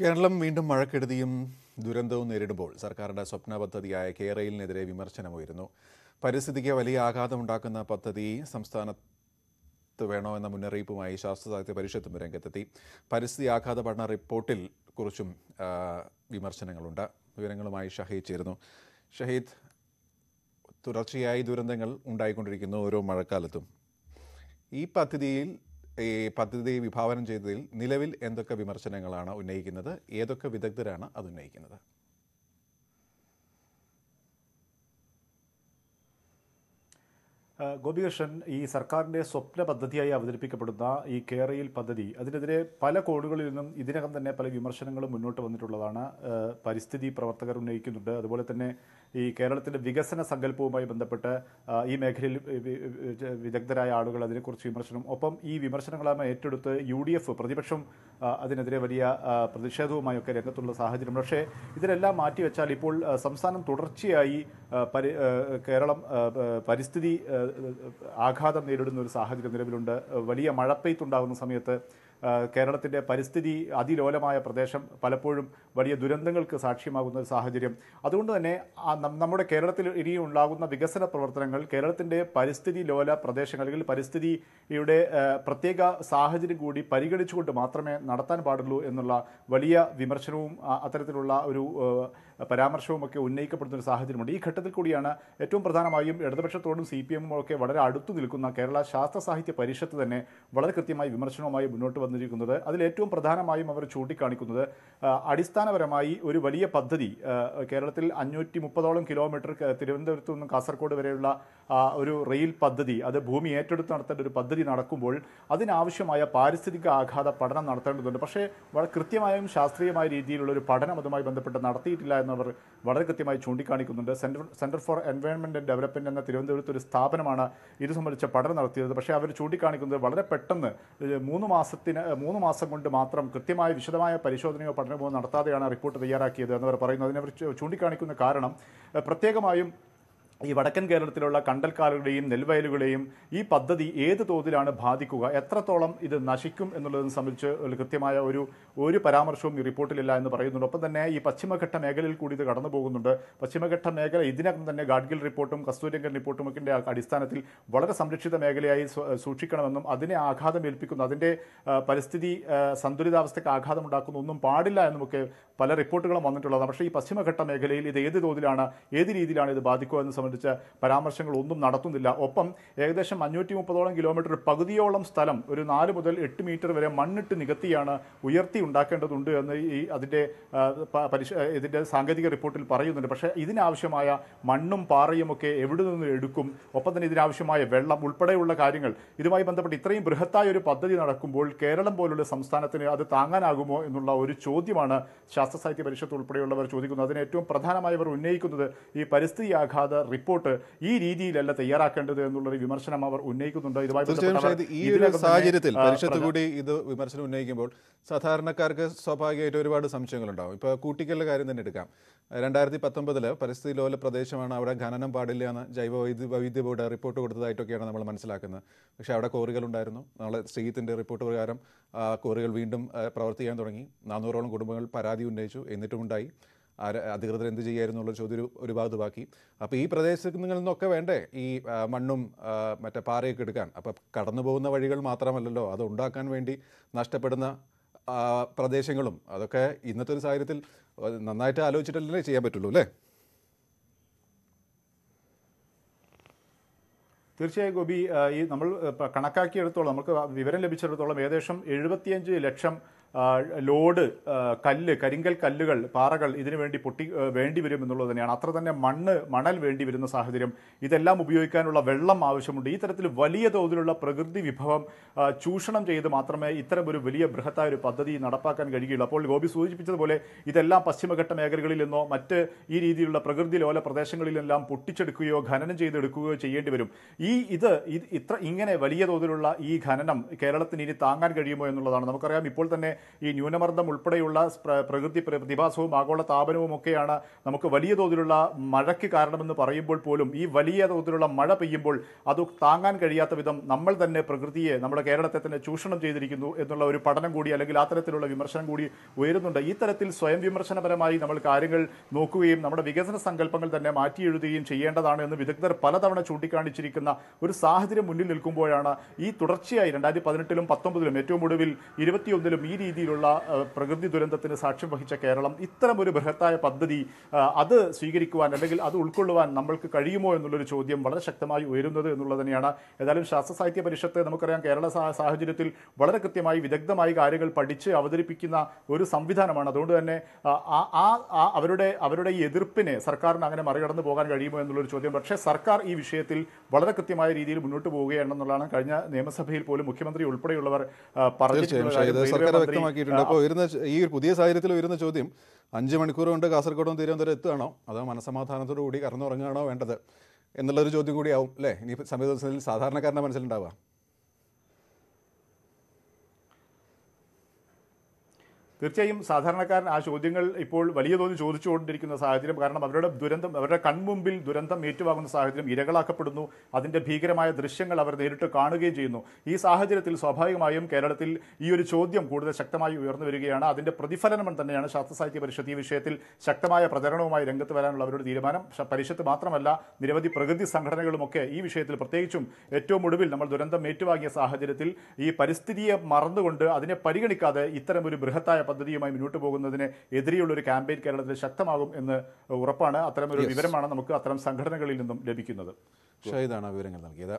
കേരളം വീണ്ടും മഴക്കെടുതിയും ദുരന്തവും നേരിടുമ്പോൾ സർക്കാരിൻ്റെ സ്വപ്ന പദ്ധതിയായ കേരയിലിനെതിരെ വിമർശനമുയരുന്നു പരിസ്ഥിതിക്ക് വലിയ ആഘാതമുണ്ടാക്കുന്ന പദ്ധതി സംസ്ഥാനത്ത് വേണോ എന്ന മുന്നറിയിപ്പുമായി ശാസ്ത്ര സാഹിത്യ പരിഷത്തും രംഗത്തെത്തി പരിസ്ഥിതി ആഘാത പഠന റിപ്പോർട്ടിൽ കുറിച്ചും വിമർശനങ്ങളുണ്ട് വിവരങ്ങളുമായി ഷഹീദ് ചേരുന്നു ഷഹീദ് തുടർച്ചയായി ദുരന്തങ്ങൾ ഉണ്ടായിക്കൊണ്ടിരിക്കുന്നു ഓരോ മഴക്കാലത്തും ഈ പദ്ധതിയിൽ ഈ പദ്ധതി വിഭാവനം ചെയ്തതിൽ നിലവിൽ എന്തൊക്കെ വിമർശനങ്ങളാണ് ഉന്നയിക്കുന്നത് ഏതൊക്കെ വിദഗ്ധരാണ് അത് ഉന്നയിക്കുന്നത് ഗോപികൃഷ്ണൻ ഈ സർക്കാരിൻ്റെ സ്വപ്ന പദ്ധതിയായി അവതരിപ്പിക്കപ്പെടുന്ന ഈ കേരയിൽ പദ്ധതി അതിനെതിരെ പല കോണുകളിൽ നിന്നും ഇതിനകം തന്നെ പല വിമർശനങ്ങളും മുന്നോട്ട് വന്നിട്ടുള്ളതാണ് പരിസ്ഥിതി പ്രവർത്തകർ ഉന്നയിക്കുന്നുണ്ട് അതുപോലെ തന്നെ ഈ കേരളത്തിൻ്റെ വികസന സങ്കല്പവുമായി ബന്ധപ്പെട്ട് ഈ മേഖലയിൽ വിദഗ്ധരായ ആളുകൾ അതിനെക്കുറിച്ച് വിമർശനം ഒപ്പം ഈ വിമർശനങ്ങളാമ ഏറ്റെടുത്ത് യു ഡി എഫ് പ്രതിപക്ഷം അതിനെതിരെ വലിയ പ്രതിഷേധവുമായൊക്കെ രംഗത്തുള്ള സാഹചര്യം പക്ഷേ ഇതിനെല്ലാം മാറ്റിവെച്ചാൽ ഇപ്പോൾ സംസ്ഥാനം തുടർച്ചയായി പരി കേരളം പരിസ്ഥിതി ആഘാതം നേരിടുന്ന ഒരു സാഹചര്യം നിലവിലുണ്ട് വലിയ മഴപ്പെയ്ത്തുണ്ടാകുന്ന സമയത്ത് കേരളത്തിൻ്റെ പരിസ്ഥിതി അതിലോലമായ പ്രദേശം പലപ്പോഴും വലിയ ദുരന്തങ്ങൾക്ക് സാക്ഷ്യമാകുന്ന ഒരു സാഹചര്യം അതുകൊണ്ട് തന്നെ നമ്മുടെ കേരളത്തിൽ ഇനി ഉണ്ടാകുന്ന വികസന പ്രവർത്തനങ്ങൾ കേരളത്തിൻ്റെ പരിസ്ഥിതി ലോല പ്രദേശങ്ങൾ അല്ലെങ്കിൽ പരിസ്ഥിതിയുടെ പ്രത്യേക സാഹചര്യം കൂടി പരിഗണിച്ചുകൊണ്ട് മാത്രമേ നടത്താൻ പാടുള്ളൂ എന്നുള്ള വലിയ വിമർശനവും അത്തരത്തിലുള്ള ഒരു പരാമർശവും ഒക്കെ ഉന്നയിക്കപ്പെടുന്ന ഒരു സാഹചര്യമുണ്ട് ഈ ഘട്ടത്തിൽ കൂടിയാണ് ഏറ്റവും പ്രധാനമായും ഇടതുപക്ഷത്തോടും സി പി എമ്മും ഒക്കെ വളരെ അടുത്തു നിൽക്കുന്ന കേരള ശാസ്ത്ര സാഹിത്യ പരിഷത്ത് തന്നെ വളരെ കൃത്യമായി വിമർശനവുമായി മുന്നോട്ട് വന്നിരിക്കുന്നത് അതിലേറ്റവും പ്രധാനമായും അവർ ചൂണ്ടിക്കാണിക്കുന്നത് അടിസ്ഥാനപരമായി ഒരു വലിയ പദ്ധതി കേരളത്തിൽ അഞ്ഞൂറ്റി മുപ്പതോളം കിലോമീറ്റർ തിരുവനന്തപുരത്തു നിന്നും കാസർഗോഡ് വരെയുള്ള ഒരു റെയിൽ പദ്ധതി അത് ഭൂമി ഏറ്റെടുത്ത് നടത്തേണ്ട ഒരു പദ്ധതി നടക്കുമ്പോൾ അതിനാവശ്യമായ പാരിസ്ഥിതിക ആഘാത പഠനം നടത്തേണ്ടതുണ്ട് പക്ഷേ വളരെ കൃത്യമായും ശാസ്ത്രീയമായ രീതിയിലുള്ള ഒരു പഠനം അതുമായി ബന്ധപ്പെട്ട് നടത്തിയിട്ടില്ല എന്നവർ വളരെ കൃത്യമായി ചൂണ്ടിക്കാണിക്കുന്നുണ്ട് centre centre for environment and development എന്ന തിരുവനന്തപുരത്ത് ഒരു സ്ഥാപനമാണ് ഇത് സംബന്ധിച്ച പഠനം നടത്തിയത് പക്ഷേ അവർ ചൂണ്ടിക്കാണിക്കുന്നത് വളരെ പെട്ടെന്ന് മൂന്ന് മാസത്തിന് മൂന്ന് മാസം കൊണ്ട് മാത്രം കൃത്യമായ വിശദമായ പരിശോധനയോ പഠനമോ നടത്താതെയാണ് റിപ്പോർട്ട് തയ്യാറാക്കിയത് എന്നവർ പറയുന്നു അതിനെ ചൂണ്ടിക്കാണിക്കുന്ന കാരണം പ്രത്യേകമായും ഈ വടക്കൻ കേരളത്തിലുള്ള കണ്ടൽക്കാലുകളെയും നെൽവയലുകളെയും ഈ പദ്ധതി ഏത് തോതിലാണ് ബാധിക്കുക എത്രത്തോളം ഇത് നശിക്കും എന്നുള്ളതിനെ സംബന്ധിച്ച് കൃത്യമായ ഒരു ഒരു പരാമർശവും ഈ റിപ്പോർട്ടിലില്ല എന്ന് പറയുന്നുണ്ട് ഒപ്പം തന്നെ ഈ പശ്ചിമഘട്ട മേഖലയിൽ കൂടി ഇത് കടന്നു പോകുന്നുണ്ട് പശ്ചിമഘട്ട മേഖല ഇതിനകം തന്നെ ഗാഡ്ഗിൽ റിപ്പോർട്ടും കസ്തൂരിരംഗൻ റിപ്പോർട്ടും ഒക്കെ അടിസ്ഥാനത്തിൽ വളരെ സംരക്ഷിത മേഖലയായി സൂക്ഷിക്കണമെന്നും അതിനെ ആഘാതം ഏൽപ്പിക്കുന്നു അതിൻ്റെ പരിസ്ഥിതി സന്തുലിതാവസ്ഥയ്ക്ക് ആഘാതമുണ്ടാക്കുന്ന ഒന്നും പാടില്ല എന്നുമൊക്കെ പല റിപ്പോർട്ടുകളും വന്നിട്ടുള്ളതാണ് പക്ഷേ ഈ പശ്ചിമഘട്ട മേഖലയിൽ ഇത് ഏത് തോതിലാണ് ഏത് രീതിയിലാണ് ഇത് ബാധിക്കുക എന്ന് സംബന്ധിച്ച് സംബന്ധിച്ച് ഒന്നും നടത്തുന്നില്ല ഒപ്പം ഏകദേശം അഞ്ഞൂറ്റി മുപ്പതോളം കിലോമീറ്റർ പകുതിയോളം സ്ഥലം ഒരു നാല് മുതൽ എട്ട് മീറ്റർ വരെ മണ്ണിട്ട് നികത്തിയാണ് ഉയർത്തി ഉണ്ടാക്കേണ്ടതുണ്ട് എന്ന് ഈ അതിൻ്റെ പരിശ ഇതിൻ്റെ സാങ്കേതിക റിപ്പോർട്ടിൽ പറയുന്നുണ്ട് പക്ഷേ ഇതിനാവശ്യമായ മണ്ണും പാറയുമൊക്കെ എവിടെ നിന്ന് എടുക്കും ഒപ്പം തന്നെ ഇതിനാവശ്യമായ വെള്ളം ഉൾപ്പെടെയുള്ള കാര്യങ്ങൾ ഇതുമായി ബന്ധപ്പെട്ട് ഇത്രയും ബൃഹത്തായ ഒരു പദ്ധതി നടക്കുമ്പോൾ കേരളം പോലുള്ള സംസ്ഥാനത്തിന് അത് താങ്ങാനാകുമോ എന്നുള്ള ഒരു ചോദ്യമാണ് ശാസ്ത്ര സാഹിത്യ പരിഷത്ത് ഉൾപ്പെടെയുള്ളവർ ചോദിക്കുന്നത് അതിന് ഏറ്റവും പ്രധാനമായവർ ഉന്നയിക്കുന്നത് ഈ പരിസ്ഥിതി ആഘാത റിപ്പോർട്ട് ഈ രീതിയിലല്ല തയ്യാറാക്കേണ്ടത് എന്നുള്ളൊരു വിമർശനം അവർ ഉന്നയിക്കുന്നുണ്ട് ഇതുമായി ഈ സാഹചര്യത്തിൽ പരിഷത്ത് കൂടി ഇത് വിമർശനം ഉന്നയിക്കുമ്പോൾ സാധാരണക്കാർക്ക് സ്വാഭാവികമായിട്ട് ഒരുപാട് സംശയങ്ങളുണ്ടാവും ഇപ്പോൾ കൂട്ടിക്കലിലെ കാര്യം തന്നെ എടുക്കാം രണ്ടായിരത്തി പത്തൊമ്പതിൽ പരിസ്ഥിതി ലോല പ്രദേശമാണ് അവിടെ ഖനനം പാടില്ല എന്ന് ജൈവ വൈദ്യ ബോർഡ് റിപ്പോർട്ട് കൊടുത്തതായിട്ടൊക്കെയാണ് നമ്മൾ മനസ്സിലാക്കുന്നത് പക്ഷേ അവിടെ കോറികളുണ്ടായിരുന്നു നാളെ ശ്രീത്തിൻ്റെ റിപ്പോർട്ട് പ്രകാരം കോറികൾ വീണ്ടും പ്രവർത്തിക്കാൻ തുടങ്ങി നാനൂറോളം കുടുംബങ്ങൾ പരാതി ഉന്നയിച്ചു എന്നിട്ടുമുണ്ടായി ആര് അധികൃതർ എന്ത് ചെയ്യായിരുന്നുള്ള ചോദ്യം ഒരു ഒരു ഭാഗത്ത് ബാക്കി അപ്പോൾ ഈ പ്രദേശങ്ങളിൽ നിന്നൊക്കെ വേണ്ടേ ഈ മണ്ണും മറ്റേ പാറയൊക്കെ എടുക്കാൻ അപ്പോൾ കടന്നു പോകുന്ന വഴികൾ മാത്രമല്ലല്ലോ അത് ഉണ്ടാക്കാൻ വേണ്ടി നഷ്ടപ്പെടുന്ന പ്രദേശങ്ങളും അതൊക്കെ ഇന്നത്തെ ഒരു സാഹചര്യത്തിൽ നന്നായിട്ട് ആലോചിച്ചിട്ടല്ലേ ചെയ്യാൻ പറ്റുള്ളൂ അല്ലേ തീർച്ചയായും ഗോപി ഈ നമ്മൾ കണക്കാക്കിയെടുത്തോളം നമുക്ക് വിവരം ലഭിച്ചിടത്തോളം ഏകദേശം എഴുപത്തിയഞ്ച് ലക്ഷം ലോഡ് കല്ല് കരിങ്കൽ കല്ലുകൾ പാറകൾ ഇതിനു വേണ്ടി പൊട്ടി വേണ്ടി വരും എന്നുള്ളത് തന്നെയാണ് അത്ര തന്നെ മണ്ണ് മണൽ വേണ്ടി വരുന്ന സാഹചര്യം ഇതെല്ലാം ഉപയോഗിക്കാനുള്ള വെള്ളം ആവശ്യമുണ്ട് ഈ തരത്തിൽ വലിയ തോതിലുള്ള പ്രകൃതി വിഭവം ചൂഷണം ചെയ്ത് മാത്രമേ ഇത്തരം ഒരു വലിയ ബൃഹത്തായ ഒരു പദ്ധതി നടപ്പാക്കാൻ കഴിയുകയുള്ളൂ അപ്പോൾ ഗോപി സൂചിപ്പിച്ചതുപോലെ ഇതെല്ലാം പശ്ചിമഘട്ട മേഖലകളിൽ നിന്നോ മറ്റ് ഈ രീതിയിലുള്ള പ്രകൃതി ലോല പ്രദേശങ്ങളിലെല്ലാം പൊട്ടിച്ചെടുക്കുകയോ ഖനനം ചെയ്തെടുക്കുകയോ ചെയ്യേണ്ടി വരും ഈ ഇത് ഇത്ര ഇങ്ങനെ വലിയ തോതിലുള്ള ഈ ഖനനം കേരളത്തിന് ഇനി താങ്ങാൻ കഴിയുമോ എന്നുള്ളതാണ് നമുക്കറിയാം ഇപ്പോൾ തന്നെ ഈ ന്യൂനമർദ്ദം ഉൾപ്പെടെയുള്ള പ്രകൃതി പ്രതിഭാസവും ആഗോള താപനവും ഒക്കെയാണ് നമുക്ക് വലിയ തോതിലുള്ള മഴയ്ക്ക് കാരണമെന്ന് പറയുമ്പോൾ പോലും ഈ വലിയ തോതിലുള്ള മഴ പെയ്യുമ്പോൾ അത് താങ്ങാൻ കഴിയാത്ത വിധം നമ്മൾ തന്നെ പ്രകൃതിയെ നമ്മുടെ കേരളത്തെ തന്നെ ചൂഷണം ചെയ്തിരിക്കുന്നു എന്നുള്ള ഒരു പഠനം കൂടി അല്ലെങ്കിൽ അത്തരത്തിലുള്ള വിമർശനം കൂടി ഉയരുന്നുണ്ട് ഈ തരത്തിൽ സ്വയം വിമർശനപരമായി നമ്മൾ കാര്യങ്ങൾ നോക്കുകയും നമ്മുടെ വികസന സങ്കല്പങ്ങൾ തന്നെ മാറ്റി എഴുതുകയും ചെയ്യേണ്ടതാണ് എന്ന് വിദഗ്ധർ പലതവണ ചൂണ്ടിക്കാണിച്ചിരിക്കുന്ന ഒരു സാഹചര്യം മുന്നിൽ നിൽക്കുമ്പോഴാണ് ഈ തുടർച്ചയായി രണ്ടായിരത്തി പതിനെട്ടിലും പത്തൊമ്പതിലും ഏറ്റവും ഒടുവിൽ ഇരുപത്തിയൊന്നിലും ഈ രീതിയിലുള്ള പ്രകൃതി ദുരന്തത്തിന് സാക്ഷ്യം വഹിച്ച കേരളം ഇത്തരം ഒരു ബൃഹത്തായ പദ്ധതി അത് സ്വീകരിക്കുവാൻ അല്ലെങ്കിൽ അത് ഉൾക്കൊള്ളുവാൻ നമ്മൾക്ക് കഴിയുമോ എന്നുള്ളൊരു ചോദ്യം വളരെ ശക്തമായി ഉയരുന്നത് എന്നുള്ളത് തന്നെയാണ് ഏതായാലും ശാസ്ത്ര സാഹിത്യ പരിഷത്ത് നമുക്കറിയാം കേരള സാഹചര്യത്തിൽ വളരെ കൃത്യമായി വിദഗ്ധമായി കാര്യങ്ങൾ പഠിച്ച് അവതരിപ്പിക്കുന്ന ഒരു സംവിധാനമാണ് അതുകൊണ്ട് തന്നെ ആ അവരുടെ അവരുടെ ഈ എതിർപ്പിനെ സർക്കാരിന് അങ്ങനെ മറികടന്നു പോകാൻ കഴിയുമോ എന്നുള്ളൊരു ചോദ്യം പക്ഷേ സർക്കാർ ഈ വിഷയത്തിൽ വളരെ കൃത്യമായ രീതിയിൽ മുന്നോട്ട് പോവുകയാണെന്നുള്ളതാണ് കഴിഞ്ഞ നിയമസഭയിൽ പോലും മുഖ്യമന്ത്രി ഉൾപ്പെടെയുള്ളവർ പറഞ്ഞിട്ടുണ്ട് ഈ പുതിയ സാഹചര്യത്തിൽ വരുന്ന ചോദ്യം അഞ്ച് മണിക്കൂർ കൊണ്ട് കാസർഗോഡും തിരുവനന്തപുരം എത്തുകയാണോ അതോ മനസമാധാനത്തോടു കൂടി കറന്നുറങ്ങുകയാണോ വേണ്ടത് എന്നുള്ളൊരു ചോദ്യം കൂടിയാവും അല്ലേ ഇനി സമയ ദിവസങ്ങളിൽ സാധാരണക്കാരൻ്റെ മനസ്സിലുണ്ടാവുക തീർച്ചയായും സാധാരണക്കാരൻ ആ ചോദ്യങ്ങൾ ഇപ്പോൾ വലിയ തോതിൽ ചോദിച്ചുകൊണ്ടിരിക്കുന്ന സാഹചര്യം കാരണം അവരുടെ ദുരന്തം അവരുടെ കൺമുമ്പിൽ ദുരന്തം ഏറ്റുവാങ്ങുന്ന സാഹചര്യം ഇരകളാക്കപ്പെടുന്നു അതിൻ്റെ ഭീകരമായ ദൃശ്യങ്ങൾ അവർ നേരിട്ട് കാണുകയും ചെയ്യുന്നു ഈ സാഹചര്യത്തിൽ സ്വാഭാവികമായും കേരളത്തിൽ ഈ ഒരു ചോദ്യം കൂടുതൽ ശക്തമായി ഉയർന്നു വരികയാണ് അതിൻ്റെ പ്രതിഫലനം തന്നെയാണ് ശാസ്ത്ര സാഹിത്യ പരിഷത്ത് ഈ വിഷയത്തിൽ ശക്തമായ പ്രചരണവുമായി രംഗത്ത് വരാനുള്ള അവരുടെ തീരുമാനം പരിഷത്ത് മാത്രമല്ല നിരവധി പ്രകൃതി സംഘടനകളുമൊക്കെ ഈ വിഷയത്തിൽ പ്രത്യേകിച്ചും ഏറ്റവും ഒടുവിൽ നമ്മൾ ദുരന്തം ഏറ്റുവാങ്ങിയ സാഹചര്യത്തിൽ ഈ പരിസ്ഥിതിയെ മറന്നുകൊണ്ട് അതിനെ പരിഗണിക്കാതെ ഇത്തരം ഒരു ബൃഹത്തായ പദ്ധതിയുമായി മുന്നോട്ട് പോകുന്നതിന് എതിരെയുള്ള ഒരു ക്യാമ്പയിൻ കേരളത്തിൽ ശക്തമാകും എന്ന് ഉറപ്പാണ് അത്തരമൊരു വിവരമാണ് നമുക്ക് അത്തരം സംഘടനകളിൽ നിന്നും ലഭിക്കുന്നത് ഷഹീദാണ് വിവരങ്ങൾ നൽകിയത്